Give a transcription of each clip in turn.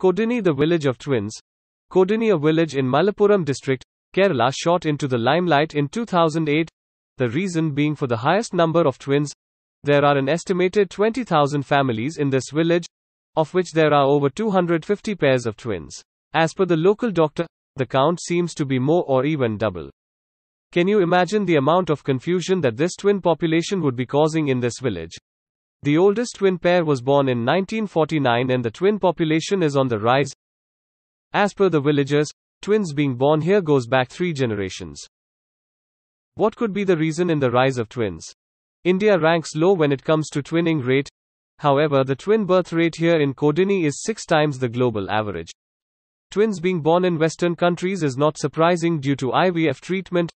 Kodini The village of twins. Kodini a village in Malappuram district, Kerala shot into the limelight in 2008, the reason being for the highest number of twins. There are an estimated 20,000 families in this village, of which there are over 250 pairs of twins. As per the local doctor, the count seems to be more or even double. Can you imagine the amount of confusion that this twin population would be causing in this village? The oldest twin pair was born in 1949 and the twin population is on the rise. As per the villagers, twins being born here goes back three generations. What could be the reason in the rise of twins? India ranks low when it comes to twinning rate. However, the twin birth rate here in Kodini is six times the global average. Twins being born in Western countries is not surprising due to IVF treatment.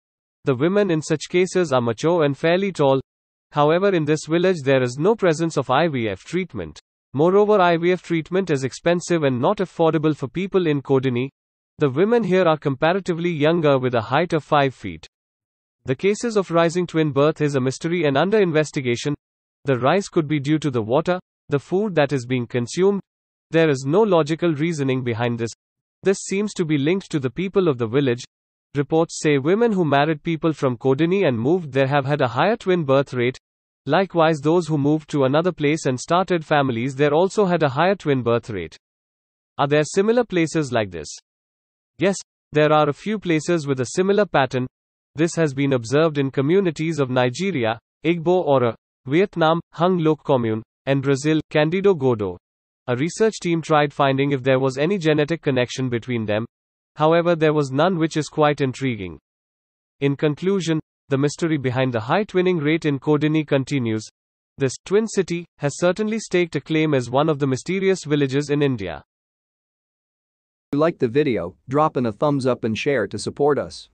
The women in such cases are mature and fairly tall, However, in this village, there is no presence of IVF treatment. Moreover, IVF treatment is expensive and not affordable for people in Kodini. The women here are comparatively younger with a height of 5 feet. The cases of rising twin birth is a mystery and under investigation. The rise could be due to the water, the food that is being consumed. There is no logical reasoning behind this. This seems to be linked to the people of the village, Reports say women who married people from Kodini and moved there have had a higher twin birth rate. Likewise, those who moved to another place and started families there also had a higher twin birth rate. Are there similar places like this? Yes, there are a few places with a similar pattern. This has been observed in communities of Nigeria, Igbo Ora, Vietnam, Hung Lok Commune, and Brazil, Candido Godo. A research team tried finding if there was any genetic connection between them, However, there was none which is quite intriguing. In conclusion, the mystery behind the high twinning rate in Kodini continues. This twin city has certainly staked a claim as one of the mysterious villages in India. If you liked the video, drop in a thumbs up and share to support us.